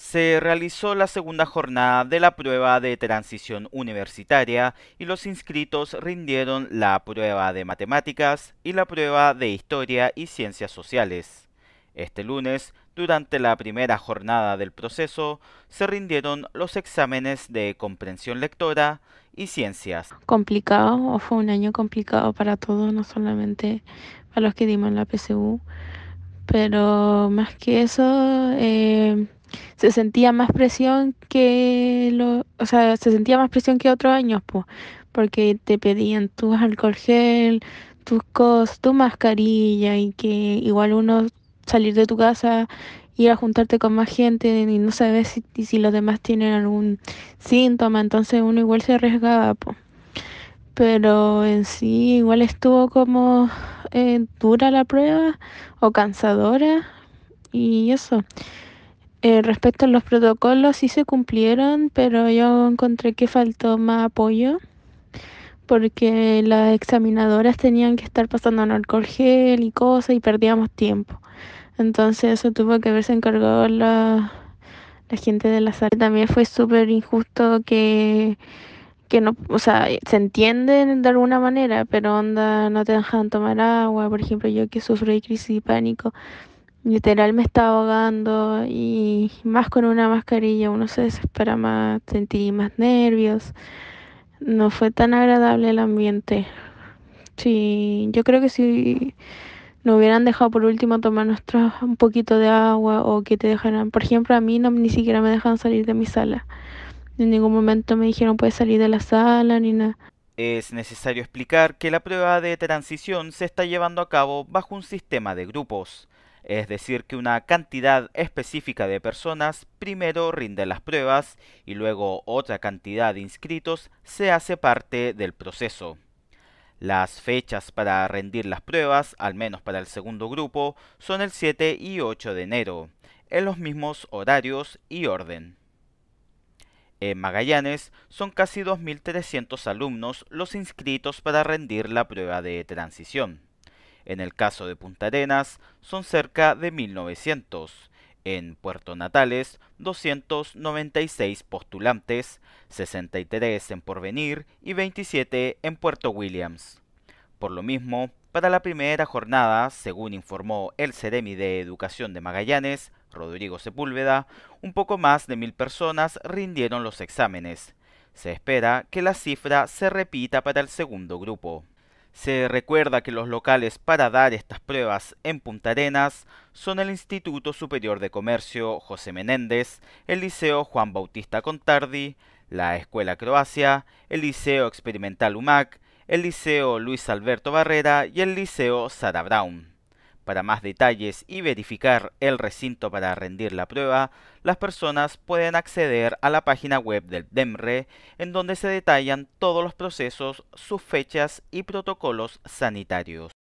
se realizó la segunda jornada de la prueba de transición universitaria y los inscritos rindieron la prueba de matemáticas y la prueba de historia y ciencias sociales. Este lunes, durante la primera jornada del proceso, se rindieron los exámenes de comprensión lectora y ciencias. Complicado, fue un año complicado para todos, no solamente para los que dimos la PSU, pero más que eso... Eh, se sentía más presión que lo, o sea, se sentía más presión que otros años, pues, porque te pedían tu alcohol gel, tus cosas, tu mascarilla y que igual uno salir de tu casa ir a juntarte con más gente y no sabes si, los demás tienen algún síntoma, entonces uno igual se arriesgaba, pues pero en sí igual estuvo como eh, dura la prueba o cansadora y eso. Eh, respecto a los protocolos, sí se cumplieron, pero yo encontré que faltó más apoyo porque las examinadoras tenían que estar pasando alcohol gel y cosas y perdíamos tiempo. Entonces eso tuvo que haberse encargado la, la gente de la sala. También fue súper injusto que, no, o sea, se entienden de alguna manera, pero onda no te dejan tomar agua. Por ejemplo, yo que sufro de crisis y pánico Literal me estaba ahogando y más con una mascarilla uno se desespera más, sentí más nervios. No fue tan agradable el ambiente. Sí, yo creo que si no hubieran dejado por último tomar nuestro, un poquito de agua o que te dejaran, por ejemplo, a mí no, ni siquiera me dejan salir de mi sala. En ningún momento me dijeron puedes salir de la sala ni nada. Es necesario explicar que la prueba de transición se está llevando a cabo bajo un sistema de grupos es decir, que una cantidad específica de personas primero rinde las pruebas y luego otra cantidad de inscritos se hace parte del proceso. Las fechas para rendir las pruebas, al menos para el segundo grupo, son el 7 y 8 de enero, en los mismos horarios y orden. En Magallanes son casi 2.300 alumnos los inscritos para rendir la prueba de transición. En el caso de Punta Arenas son cerca de 1900. En Puerto Natales, 296 postulantes, 63 en Porvenir y 27 en Puerto Williams. Por lo mismo, para la primera jornada, según informó el Ceremi de Educación de Magallanes, Rodrigo Sepúlveda, un poco más de mil personas rindieron los exámenes. Se espera que la cifra se repita para el segundo grupo. Se recuerda que los locales para dar estas pruebas en Punta Arenas son el Instituto Superior de Comercio José Menéndez, el Liceo Juan Bautista Contardi, la Escuela Croacia, el Liceo Experimental UMAC, el Liceo Luis Alberto Barrera y el Liceo Sara Brown. Para más detalles y verificar el recinto para rendir la prueba, las personas pueden acceder a la página web del DEMRE, en donde se detallan todos los procesos, sus fechas y protocolos sanitarios.